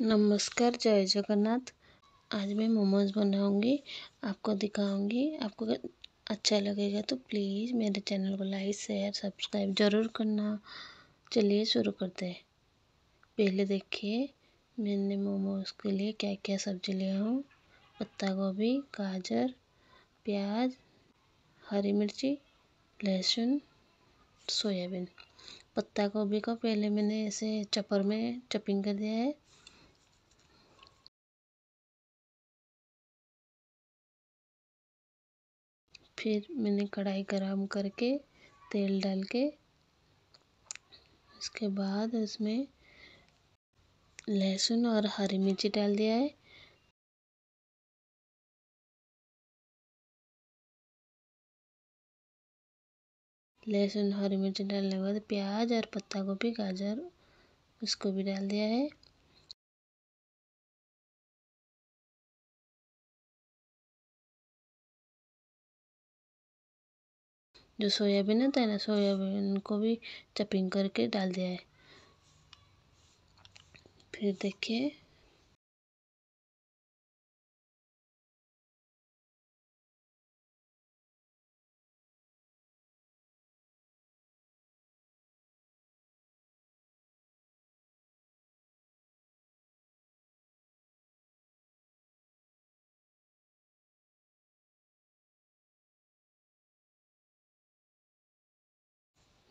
नमस्कार जय जगन्नाथ आज मैं मोमोज बनाऊंगी आपको दिखाऊंगी आपको अच्छा लगेगा तो प्लीज़ मेरे चैनल को लाइक शेयर सब्सक्राइब ज़रूर करना चलिए शुरू करते हैं पहले देखिए मैंने मोमोज के लिए क्या क्या सब्ज़ी लिया हूँ पत्ता गोभी गाजर प्याज हरी मिर्ची लहसुन सोयाबीन पत्ता गोभी को पहले मैंने ऐसे चपर में चपिंग कर दिया है फिर मैंने कढ़ाई गरम करके तेल डाल के उसके बाद उसमें लहसुन और हरी मिर्ची डाल दिया है लहसुन हरी मिर्ची डालने के बाद प्याज और पत्ता गोभी गाजर उसको भी डाल दिया है जो सोयाबीन होता है ना सोयाबीन को भी चपिंग करके डाल दिया है फिर देखिए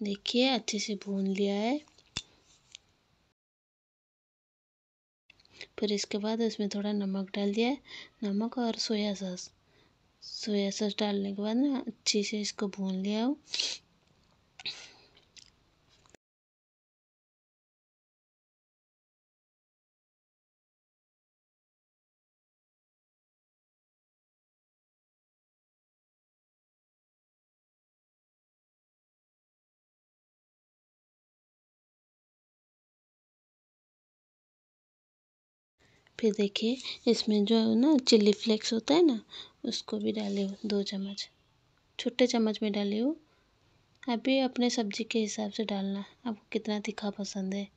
देखिए अच्छे से भून लिया है फिर इसके बाद इसमें थोड़ा नमक डाल दिया है नमक और सोया सॉस सोया सॉस डालने के बाद ना अच्छे से इसको भून लिया हूँ फिर देखिए इसमें जो है ना चिल्ली फ्लेक्स होता है ना उसको भी डाले हो दो चम्मच छोटे चम्मच में डाले हो अभी अपने सब्जी के हिसाब से डालना आपको कितना तीखा पसंद है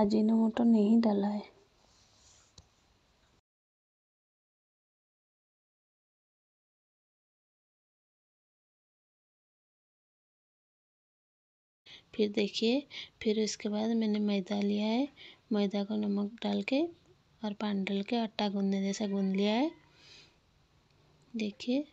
आज इनो तो मोटो नहीं डाला है फिर देखिए फिर उसके बाद मैंने मैदा लिया है मैदा को नमक डाल के और पानी डाल के आटा गूँधने जैसा गूँध लिया है देखिए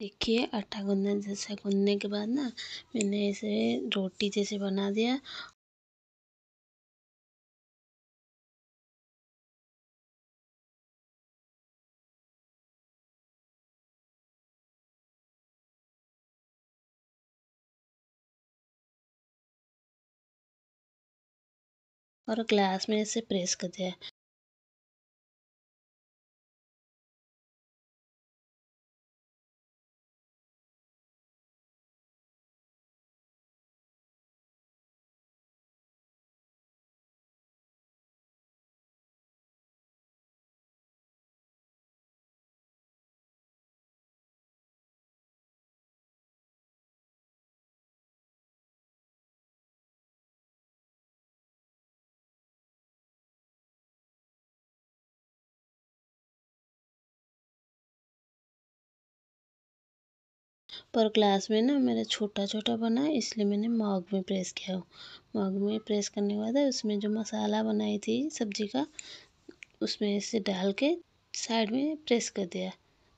देखिए आटा गूंदने जैसे गूंदने के बाद ना मैंने इसे रोटी जैसे बना दिया और ग्लास में इसे प्रेस कर दिया पर क्लास में ना मेरा छोटा छोटा बना है इसलिए मैंने मग में प्रेस किया मग में प्रेस करने के बाद उसमें जो मसाला बनाई थी सब्जी का उसमें से डाल के साइड में प्रेस कर दिया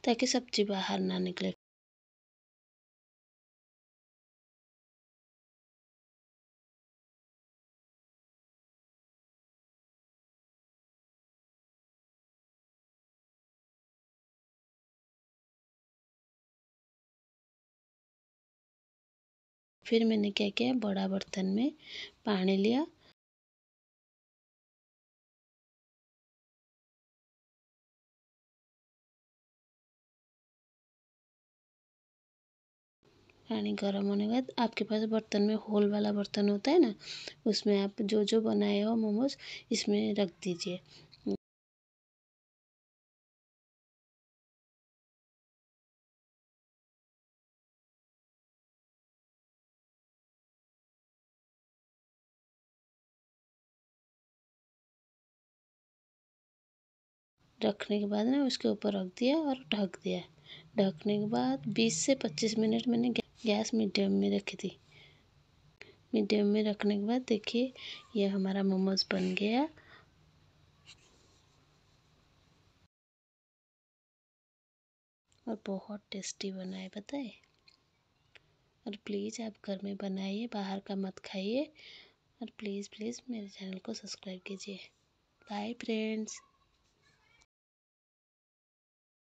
ताकि सब्जी बाहर ना निकले फिर मैंने क्या किया बड़ा बर्तन में पानी लिया पानी गर्म होने के बाद आपके पास बर्तन में होल वाला बर्तन होता है ना उसमें आप जो जो बनाए हो मोमोज इसमें रख दीजिए रखने के बाद ना उसके ऊपर रख दिया और ढक दिया ढकने के बाद 20 से 25 मिनट मैंने गैस मीडियम में रखी थी मीडियम में रखने के बाद देखिए यह हमारा मोमोज बन गया और बहुत टेस्टी बना है पता है और प्लीज़ आप घर में बनाइए बाहर का मत खाइए और प्लीज़ प्लीज़ मेरे चैनल को सब्सक्राइब कीजिए बाय फ्रेंड्स